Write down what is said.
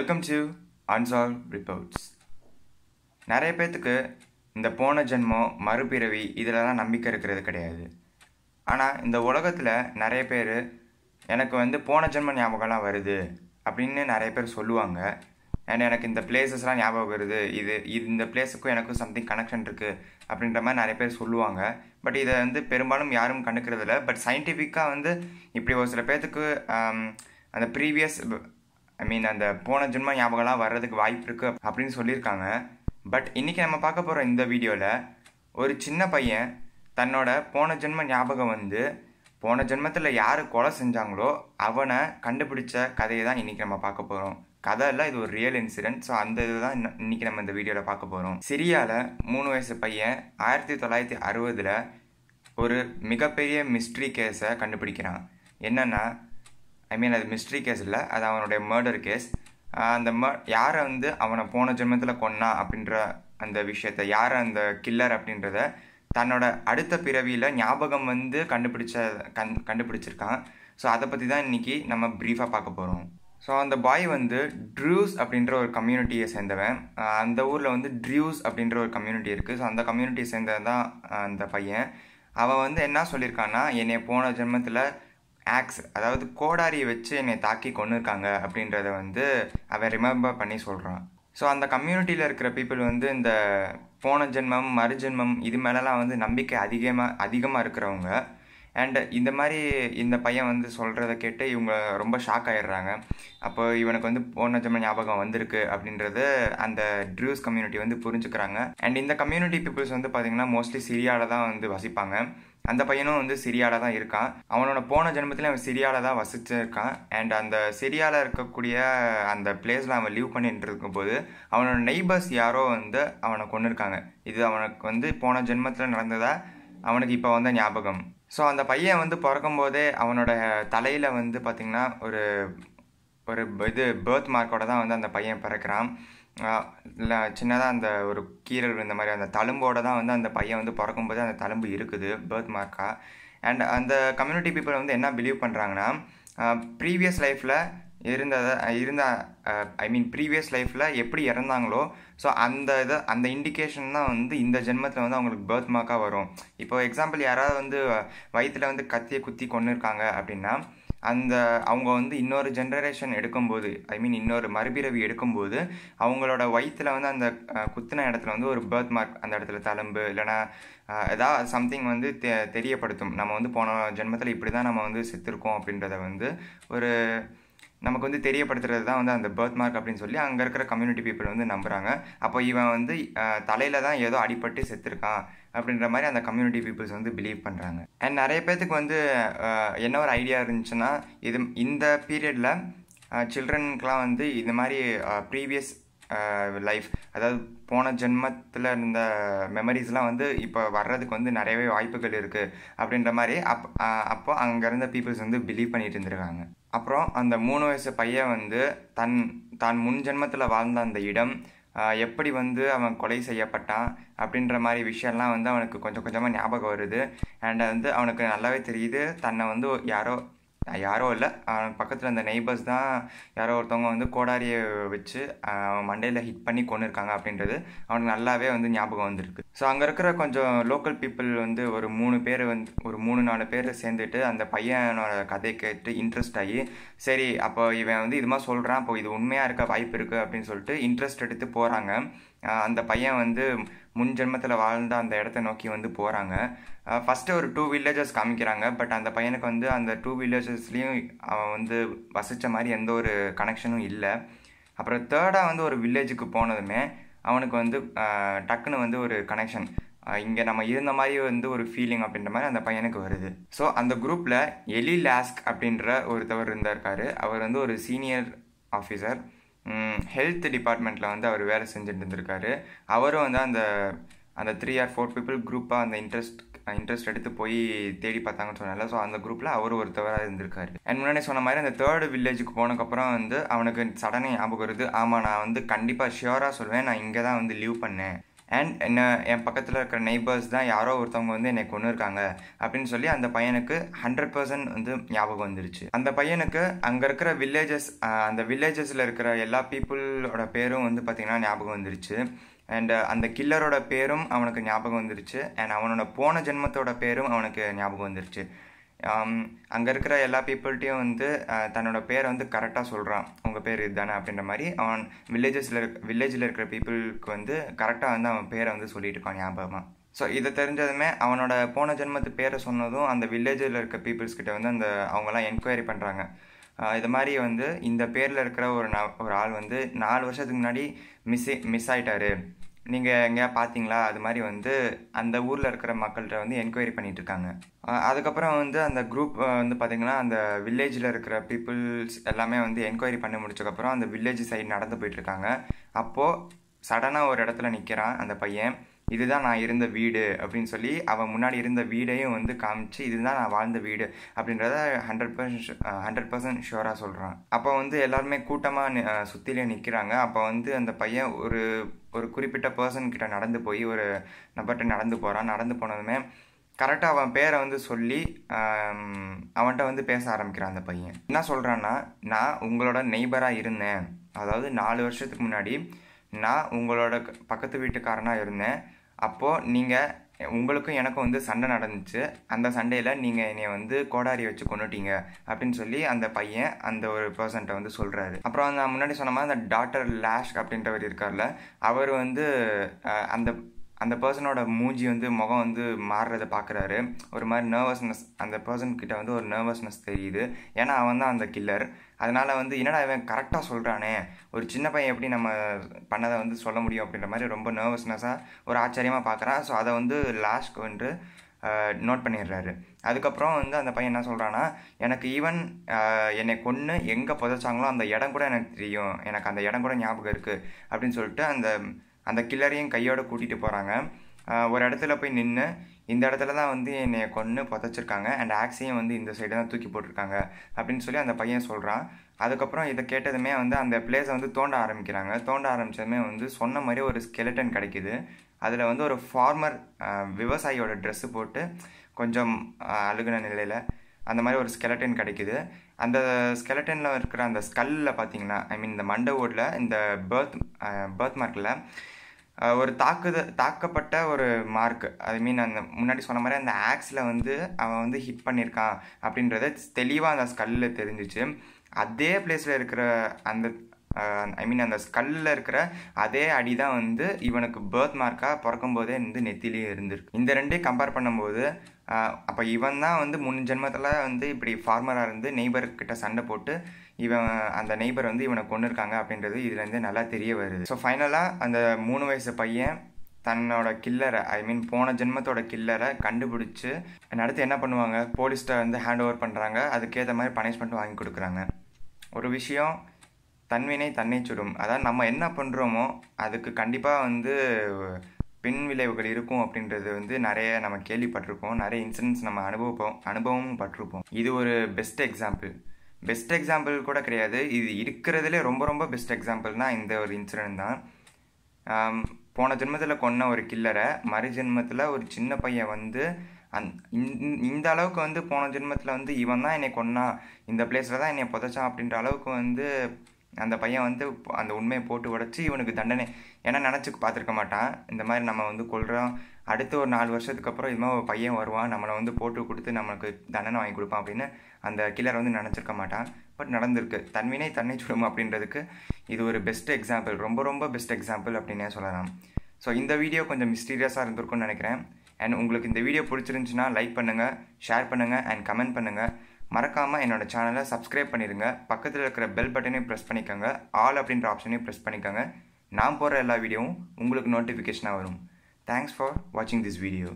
welcome to அன்சால் reports நிறைய பேர்த்துக்கு இந்த போன ஜென்மம் மறுபிறவி இதிலலாம் நம்பிக்கை இருக்கிறது கிடையாது ஆனால் இந்த உலகத்தில் நிறைய பேர் எனக்கு வந்து போன ஜென்ம ஞாபகம்லாம் வருது அப்படின்னு நிறைய பேர் சொல்லுவாங்க அண்ட் எனக்கு இந்த பிளேசஸ்லாம் ஞாபகம் வருது இது இது இந்த பிளேஸுக்கும் எனக்கும் சம்திங் கனெக்ஷன் இருக்குது அப்படின்ற மாதிரி நிறைய பேர் சொல்லுவாங்க பட் இதை வந்து பெரும்பாலும் யாரும் கண்டுக்கிறதில்ல பட் சயின்டிஃபிக்காக வந்து இப்படி ஒரு சில பேர்த்துக்கு அந்த ப்ரீவியஸ் ஐ மீன் அந்த போன ஜென்ம ஞாபகம்லாம் வர்றதுக்கு வாய்ப்பு இருக்குது அப்படின்னு சொல்லியிருக்காங்க பட் இன்றைக்கி நம்ம பார்க்க போகிற இந்த வீடியோவில் ஒரு சின்ன பையன் தன்னோட போன ஜென்ம ஞாபகம் வந்து போன ஜென்மத்தில் யார் கொலை செஞ்சாங்களோ அவனை கண்டுபிடிச்ச கதையை தான் இன்றைக்கி நம்ம பார்க்க போகிறோம் கதை இல்லை இது ஒரு ரியல் இன்சிடென்ட் ஸோ அந்த இது தான் இன்னைக்கு நம்ம இந்த வீடியோவில் பார்க்க போகிறோம் சிரியாவில் மூணு வயசு பையன் ஆயிரத்தி தொள்ளாயிரத்தி அறுபதில் ஒரு மிகப்பெரிய மிஸ்ட்ரி கேஸை கண்டுபிடிக்கிறான் என்னென்னா ஐ மீன் அது மிஸ்ட்ரி கேஸ் இல்லை அது அவனுடைய மர்டர் கேஸ் அந்த ம யாரை வந்து அவனை போன ஜென்மத்தில் கொன்னா அப்படின்ற அந்த விஷயத்த யார் அந்த கில்லர் அப்படின்றத தன்னோட அடுத்த பிறவியில் ஞாபகம் வந்து கண்டுபிடிச்ச கண் கண்டுபிடிச்சிருக்கான் ஸோ அதை பற்றி தான் இன்றைக்கி நம்ம ப்ரீஃபாக பார்க்க போகிறோம் ஸோ அந்த பாய் வந்து ட்ரூஸ் அப்படின்ற ஒரு கம்யூனிட்டியை சேர்ந்தவன் அந்த ஊரில் வந்து ட்ரியூஸ் அப்படின்ற ஒரு கம்யூனிட்டி இருக்குது ஸோ அந்த கம்யூனிட்டியை சேர்ந்தவன் தான் அந்த பையன் அவன் வந்து என்ன சொல்லியிருக்கான்னா என்னை போன ஜென்மத்தில் ஆக்ஸ் அதாவது கோடாரியை வச்சு என்னை தாக்கி கொண்டுருக்காங்க அப்படின்றத வந்து அவன் ரிமெம்பர் பண்ணி சொல்கிறான் ஸோ அந்த கம்யூனிட்டியில் இருக்கிற பீப்புள் வந்து இந்த போன ஜென்மம் மறுஜென்மம் இது மேலெலாம் வந்து நம்பிக்கை அதிகமாக அதிகமாக இருக்கிறவங்க அண்டு இந்த மாதிரி இந்த பையன் வந்து சொல்கிறத கேட்டு இவங்க ரொம்ப ஷாக் ஆகிடுறாங்க அப்போ இவனுக்கு வந்து போன ஜென்ம ஞாபகம் வந்திருக்கு அப்படின்றது அந்த ட்ரூஸ் கம்யூனிட்டி வந்து புரிஞ்சுக்கிறாங்க அண்ட் இந்த கம்யூனிட்டி பீப்புள்ஸ் வந்து பார்த்திங்கன்னா மோஸ்ட்லி சிரியாவில் தான் வந்து வசிப்பாங்க அந்த பையனும் வந்து சிரியாவில் தான் இருக்கான் அவனோட போன ஜென்மத்தில் அவன் சிரியாவில் தான் வசிச்சு இருக்கான் அண்ட் அந்த சிரியாவில் இருக்கக்கூடிய அந்த பிளேஸில் அவன் லீவ் பண்ணிட்டு இருக்கும்போது அவனோட நெய்பர்ஸ் யாரோ வந்து அவனை கொண்டுருக்காங்க இது அவனுக்கு வந்து போன ஜென்மத்தில் நடந்ததா அவனுக்கு இப்போ வந்த ஞாபகம் ஸோ அந்த பையன் வந்து பிறக்கும் போதே அவனோட தலையில் வந்து பார்த்திங்கன்னா ஒரு ஒரு இது பேர்த் மார்க்கோட தான் வந்து அந்த பையன் பிறக்கிறான் இல்லை சின்னதாக அந்த ஒரு கீரல் இந்த மாதிரி அந்த தழும்போட தான் வந்து அந்த பையன் வந்து பிறக்கும்போது அந்த தழும்பு இருக்குது பேர்த் மார்க்காக அண்ட் அந்த கம்யூனிட்டி பீப்புள் வந்து என்ன பிலீவ் பண்ணுறாங்கன்னா ப்ரீவியஸ் லைஃப்பில் இருந்ததை இருந்த ஐ மீன் ப்ரீவியஸ் லைஃப்பில் எப்படி இறந்தாங்களோ ஸோ அந்த இதை அந்த இண்டிகேஷன் தான் வந்து இந்த ஜென்மத்தில் வந்து அவங்களுக்கு பேர்த் மார்க்காக வரும் இப்போ எக்ஸாம்பிள் யாராவது வந்து வயிற்றில் வந்து கத்தியை குத்தி கொண்டு இருக்காங்க அப்படின்னா அந்த அவங்க வந்து இன்னொரு ஜென்ரேஷன் எடுக்கும்போது ஐ மீன் இன்னொரு மறுபிறவி எடுக்கும்போது அவங்களோட வயிற்றில் வந்து அந்த குத்தின இடத்துல வந்து ஒரு பேர்த் மார்க் அந்த இடத்துல தழும்பு இல்லைனா ஏதாவது சம்திங் வந்து தெ தெரியப்படுத்தும் நம்ம வந்து போன ஜென்மத்தில் இப்படி தான் நம்ம வந்து செத்துருக்கோம் அப்படின்றத வந்து ஒரு நமக்கு வந்து தெரியப்படுத்துறது தான் வந்து அந்த பர்த் மார்க் அப்படின்னு சொல்லி அங்கே இருக்கிற கம்யூனிட்டி பீப்புள் வந்து நம்புகிறாங்க அப்போ இவன் வந்து தலையில் தான் ஏதோ அடிபட்டு செத்துருக்கான் அப்படின்ற மாதிரி அந்த கம்யூனிட்டி பீப்புள்ஸ் வந்து பிலீவ் பண்ணுறாங்க அண்ட் நிறைய பேர்த்துக்கு வந்து என்ன ஒரு ஐடியா இருந்துச்சுன்னா இது இந்த பீரியடில் சில்ட்ரனுக்கெலாம் வந்து இந்த மாதிரி ப்ரீவியஸ் லைஃப் அதாவது போன ஜென்மத்தில் இருந்த மெமரிஸ்லாம் வந்து இப்போ வர்றதுக்கு வந்து நிறையவே வாய்ப்புகள் இருக்குது அப்படின்ற மாதிரி அப் அப்போ அங்கே இருந்த பீப்புள்ஸ் வந்து பிலீவ் பண்ணிட்டு இருந்திருக்காங்க அப்புறம் அந்த மூணு வயசு பையன் வந்து தன் தான் முன் ஜென்மத்தில் வாழ்ந்த அந்த இடம் எப்படி வந்து அவன் கொலை செய்யப்பட்டான் அப்படின்ற மாதிரி விஷயம்லாம் வந்து அவனுக்கு கொஞ்சம் கொஞ்சமாக ஞாபகம் வருது அண்ட் வந்து அவனுக்கு நல்லாவே தெரியுது தன்னை வந்து யாரோ யாரோ இல்லை பக்கத்தில் அந்த நெய்பர்ஸ் தான் யாரோ ஒருத்தவங்க வந்து கோடாரியை வச்சு மண்டையில் ஹிட் பண்ணி கொண்டு இருக்காங்க அப்படின்றது அவனுக்கு நல்லாவே வந்து ஞாபகம் வந்துருக்கு ஸோ அங்கே இருக்கிற கொஞ்சம் லோக்கல் பீப்புள் வந்து ஒரு மூணு பேர் வந்து ஒரு மூணு நாலு பேர் சேர்ந்துட்டு அந்த பையனோட கதை கேட்டு இன்ட்ரெஸ்ட் ஆகி சரி அப்போ இவன் வந்து இது மாதிரி சொல்கிறான் அப்போ இது உண்மையாக இருக்க வாய்ப்பு இருக்குது அப்படின்னு சொல்லிட்டு இன்ட்ரெஸ்ட் எடுத்து போகிறாங்க அந்த பையன் வந்து முன் ஜென்மத்தில் வாழ்ந்த அந்த இடத்த நோக்கி வந்து போகிறாங்க ஃபஸ்ட்டு ஒரு டூ வில்லேஜஸ் காமிக்கிறாங்க பட் அந்த பையனுக்கு வந்து அந்த டூ வில்லேஜஸ்லேயும் அவன் வந்து வசித்த மாதிரி எந்த ஒரு கனெக்ஷனும் இல்லை அப்புறம் தேர்டாக வந்து ஒரு வில்லேஜுக்கு போனதுமே அவனுக்கு வந்து டக்குன்னு வந்து ஒரு கனெக்ஷன் இங்கே நம்ம இருந்த மாதிரி வந்து ஒரு ஃபீலிங் அப்படின்ற மாதிரி அந்த பையனுக்கு வருது ஸோ அந்த குரூப்பில் எலி லாஸ்க் அப்படின்ற ஒருத்தவர் இருந்திருக்காரு அவர் வந்து ஒரு சீனியர் ஆஃபீஸர் ஹெல்த் டிபார்ட்மெண்ட்டில் வந்து அவர் வேலை செஞ்சுட்டு இருந்திருக்காரு அவரும் வந்து அந்த அந்த த்ரீ ஆர் ஃபோர் பீப்புள் குரூப்பாக அந்த இன்ட்ரெஸ்ட் இன்ட்ரெஸ்ட் எடுத்து போய் தேடி பார்த்தாங்கன்னு சொன்னால ஸோ அந்த குரூப்பில் அவர் ஒருத்தவராக இருந்திருக்காரு அண்ட் முன்னாடி சொன்ன மாதிரி அந்த தேர்டு வில்லேஜுக்கு போனக்கப்புறம் வந்து அவனுக்கு சடனே ஞாபகம் வருது ஆமாம் நான் வந்து கண்டிப்பாக ஷியோராக சொல்லுவேன் நான் இங்கே தான் வந்து லீவ் பண்ணேன் அண்ட் என்ன என் பக்கத்தில் இருக்கிற நெய்பர்ஸ் தான் யாரோ ஒருத்தவங்க வந்து என்னை கொண்டு இருக்காங்க அப்படின்னு சொல்லி அந்த பையனுக்கு ஹண்ட்ரட் பர்சன்ட் வந்து ஞாபகம் வந்துருச்சு அந்த பையனுக்கு அங்கே இருக்கிற வில்லேஜஸ் அந்த வில்லேஜஸில் இருக்கிற எல்லா பீப்புளோட பேரும் வந்து பார்த்திங்கன்னா ஞாபகம் வந்துருச்சு அண்ட் அந்த கில்லரோட பேரும் அவனுக்கு ஞாபகம் வந்துருச்சு அண்ட் அவனோட போன ஜென்மத்தோட பேரும் அவனுக்கு ஞாபகம் வந்துருச்சு அங்கே இருக்கிற எல்லா பீப்புள்கிட்டையும் வந்து தன்னோட பேரை வந்து கரெக்டாக சொல்கிறான் உங்கள் பேர் இதுதானே அப்படின்ற மாதிரி அவன் வில்லேஜஸில் வில்லேஜில் இருக்கிற பீப்புளுக்கு வந்து கரெக்டாக வந்து அவன் பேரை வந்து சொல்லிட்டு இருக்கான் ஞாபகமாக ஸோ இதை தெரிஞ்சதுமே அவனோட போன ஜென்மத்து பேரை சொன்னதும் அந்த வில்லேஜில் இருக்க பீப்புள்ஸ் வந்து அந்த அவங்கெல்லாம் என்கொயரி பண்ணுறாங்க இது மாதிரி வந்து இந்த பேரில் இருக்கிற ஒரு ஒரு ஆள் வந்து நாலு வருஷத்துக்கு முன்னாடி மிஸ்ஸே மிஸ் ஆகிட்டாரு நீங்கள் எங்கேயா பார்த்தீங்களா அது மாதிரி வந்து அந்த ஊரில் இருக்கிற மக்கள்கிட்ட வந்து என்கொயரி பண்ணிகிட்ருக்காங்க அதுக்கப்புறம் வந்து அந்த குரூப் வந்து பார்த்திங்கன்னா அந்த வில்லேஜில் இருக்கிற பீப்புள்ஸ் எல்லாமே வந்து என்கொயரி பண்ணி முடிச்சக்கப்புறம் அந்த வில்லேஜ் சைடு நடந்து போயிட்டுருக்காங்க அப்போது சடனாக ஒரு இடத்துல நிற்கிறான் அந்த பையன் இதுதான் நான் இருந்த வீடு அப்படின்னு சொல்லி அவன் முன்னாடி இருந்த வீடையும் வந்து காமிச்சு இதுதான் நான் வாழ்ந்த வீடு அப்படின்றத ஹண்ட்ரட் பர்சன்ட் ஹண்ட்ரட் பர்சன்ட் ஷுவராக சொல்கிறான் அப்போ வந்து எல்லாருமே கூட்டமாக சுற்றிலே நிற்கிறாங்க அப்போ வந்து அந்த பையன் ஒரு ஒரு குறிப்பிட்ட பர்சன்கிட்ட நடந்து போய் ஒரு நபர்கிட்ட நடந்து போகிறான் நடந்து போனதுமே கரெக்டாக அவன் பேரை வந்து சொல்லி அவன்கிட்ட வந்து பேச ஆரம்பிக்கிறான் அந்த பையன் என்ன சொல்கிறான்னா நான் உங்களோட நெய்பராக இருந்தேன் அதாவது நாலு வருஷத்துக்கு முன்னாடி நான் உங்களோட பக்கத்து வீட்டுக்காரனாக இருந்தேன் அப்போது நீங்கள் உங்களுக்கும் எனக்கும் வந்து சண்டை நடந்துச்சு அந்த சண்டையில் நீங்கள் என்னை வந்து கோடாரி வச்சு கொண்டுட்டீங்க அப்படின்னு சொல்லி அந்த பையன் அந்த ஒரு பர்சன்ட்டை வந்து சொல்கிறாரு அப்புறம் நான் முன்னாடி சொன்ன மாதிரி அந்த டாக்டர் லேஷ் அப்படின்றவர் இருக்கார்ல அவர் வந்து அந்த அந்த பர்சனோட மூஞ்சி வந்து முகம் வந்து மாறுறத பார்க்குறாரு ஒரு மாதிரி நர்வஸ்னஸ் அந்த பர்சன்கிட்ட வந்து ஒரு நர்வஸ்னஸ் தெரியுது ஏன்னா அவன் தான் அந்த கில்லர் அதனால் வந்து என்னடா இவன் கரெக்டாக சொல்கிறானே ஒரு சின்ன பையன் எப்படி நம்ம பண்ணதை வந்து சொல்ல முடியும் அப்படின்ற மாதிரி ரொம்ப நர்வஸ்னஸாக ஒரு ஆச்சரியமாக பார்க்குறான் ஸோ அதை வந்து லாஸ்ட் வந்து நோட் பண்ணிடுறாரு அதுக்கப்புறம் வந்து அந்த பையன் என்ன சொல்கிறான்னா எனக்கு ஈவன் என்னை கொன்று எங்கே புதைச்சாங்களோ அந்த இடம் கூட எனக்கு தெரியும் எனக்கு அந்த இடம் கூட ஞாபகம் இருக்குது அப்படின்னு சொல்லிட்டு அந்த அந்த கில்லரையும் கையோடு கூட்டிகிட்டு போகிறாங்க ஒரு இடத்துல போய் நின்று இந்த இடத்துல தான் வந்து என்னை கொன்று புதைச்சிருக்காங்க அண்ட் ஆக்ஸையும் வந்து இந்த சைடு தான் தூக்கி போட்டிருக்காங்க அப்படின்னு சொல்லி அந்த பையன் சொல்கிறான் அதுக்கப்புறம் இதை கேட்டதுமே வந்து அந்த பிளேஸை வந்து தோண்ட ஆரம்பிக்கிறாங்க தோண்ட ஆரம்பித்ததுமே வந்து சொன்ன மாதிரி ஒரு ஸ்கெலட்டன் கிடைக்கிது அதில் வந்து ஒரு ஃபார்மர் விவசாயியோட ட்ரெஸ்ஸு போட்டு கொஞ்சம் அழுகின நிலையில் அந்த மாதிரி ஒரு ஸ்கெலட்டன் கிடைக்கிது அந்த ஸ்கெலட்டனில் இருக்கிற அந்த ஸ்கல்லில் பார்த்தீங்கன்னா ஐ மீன் இந்த மண்டை ஓடில் இந்த பேர்த் பேர்த் மார்க்கில் ஒரு தாக்குத தாக்கப்பட்ட ஒரு மார்க் ஐ மீன் அந்த முன்னாடி சொன்ன மாதிரி அந்த ஆக்ஸில் வந்து அவன் வந்து ஹிட் பண்ணியிருக்கான் அப்படின்றத தெளிவாக அந்த ஸ்கல்லில் தெரிஞ்சிச்சு அதே பிளேஸில் இருக்கிற அந்த ஐ மீன் அந்த ஸ்கல்லில் இருக்கிற அதே அடி தான் வந்து இவனுக்கு பேர்த் மார்க்காக பிறக்கும்போதே வந்து நெத்திலேயே இருந்திருக்கு இந்த ரெண்டையும் கம்பேர் பண்ணும்போது அப்போ இவன் தான் வந்து முன் ஜென்மத்தில் வந்து இப்படி ஃபார்மராக இருந்து நெய்பர்கிட்ட சண்டை போட்டு இவன் அந்த நெய்பர் வந்து இவனை கொண்டு இருக்காங்க அப்படின்றது இதுலேருந்து நல்லா தெரிய வருது ஸோ ஃபைனலாக அந்த மூணு வயசு பையன் தன்னோட கில்லரை ஐ மீன் போன ஜென்மத்தோட கில்லரை கண்டுபிடிச்சி அடுத்து என்ன பண்ணுவாங்க போலீஸ்கிட்ட வந்து ஹேண்ட் ஓவர் பண்ணுறாங்க அதுக்கேற்ற மாதிரி பனிஷ்மெண்ட் வாங்கி கொடுக்குறாங்க ஒரு விஷயம் தன்வினை தன்னை சுடும் அதாவது நம்ம என்ன பண்ணுறோமோ அதுக்கு கண்டிப்பாக வந்து பின் விளைவுகள் இருக்கும் அப்படின்றது வந்து நிறைய நம்ம கேள்விப்பட்டிருக்கோம் நிறைய இன்சிடென்ட்ஸ் நம்ம அனுபவப்போம் அனுபவமும் பட்டிருப்போம் இது ஒரு பெஸ்ட் எக்ஸாம்பிள் பெஸ்ட் எக்ஸாம்பிள் கூட கிடையாது இது இருக்கிறதுலே ரொம்ப ரொம்ப பெஸ்ட் எக்ஸாம்பிள்னால் இந்த ஒரு இன்சிடென்ட் தான் போன ஜென்மத்தில் கொன்ன ஒரு கில்லரை மறு ஜென்மத்தில் ஒரு சின்ன பையன் வந்து அந் இந்த அளவுக்கு வந்து போன ஜென்மத்தில் வந்து இவன் தான் என்னை கொன்னா இந்த பிளேஸில் தான் என்னை புதைச்சான் அப்படின்ற அளவுக்கு வந்து அந்த பையன் வந்து அந்த உண்மையை போட்டு உடச்சி இவனுக்கு தண்டனை ஏன்னா நினச்சி பார்த்துருக்க மாட்டான் இந்த மாதிரி நம்ம வந்து கொள்கிறோம் அடுத்த ஒரு நாலு வருஷத்துக்கு அப்புறம் இது மாதிரி பையன் வருவான் நம்மளை வந்து போட்டு கொடுத்து நம்மளுக்கு தண்டனை வாங்கி கொடுப்பான் அப்படின்னு அந்த கில்லரை வந்து நினச்சிருக்க மாட்டான் பட் நடந்திருக்கு தன்வினை தன்னை சுடும் அப்படின்றதுக்கு இது ஒரு பெஸ்ட் எக்ஸாம்பிள் ரொம்ப ரொம்ப பெஸ்ட் எக்ஸாம்பிள் அப்படின்னே சொல்லலாம் ஸோ இந்த வீடியோ கொஞ்சம் மிஸ்டீரியஸாக இருந்திருக்கும்னு நினைக்கிறேன் அண்ட் உங்களுக்கு இந்த வீடியோ பிடிச்சிருந்துச்சுன்னா லைக் பண்ணுங்கள் ஷேர் பண்ணுங்கள் அண்ட் கமெண்ட் பண்ணுங்கள் மறக்காமல் என்னோடய சேனலை சப்ஸ்கிரைப் பண்ணிடுங்க பக்கத்தில் இருக்கிற பெல் பட்டனையும் ப்ரெஸ் பண்ணிக்கோங்க ஆல் அப்படின்ற ஆப்ஷனையும் ப்ரெஸ் பண்ணிக்கோங்க நான் போடுற எல்லா வீடியோவும் உங்களுக்கு நோட்டிஃபிகேஷனாக வரும் தேங்க்ஸ் ஃபார் வாட்சிங் திஸ் வீடியோ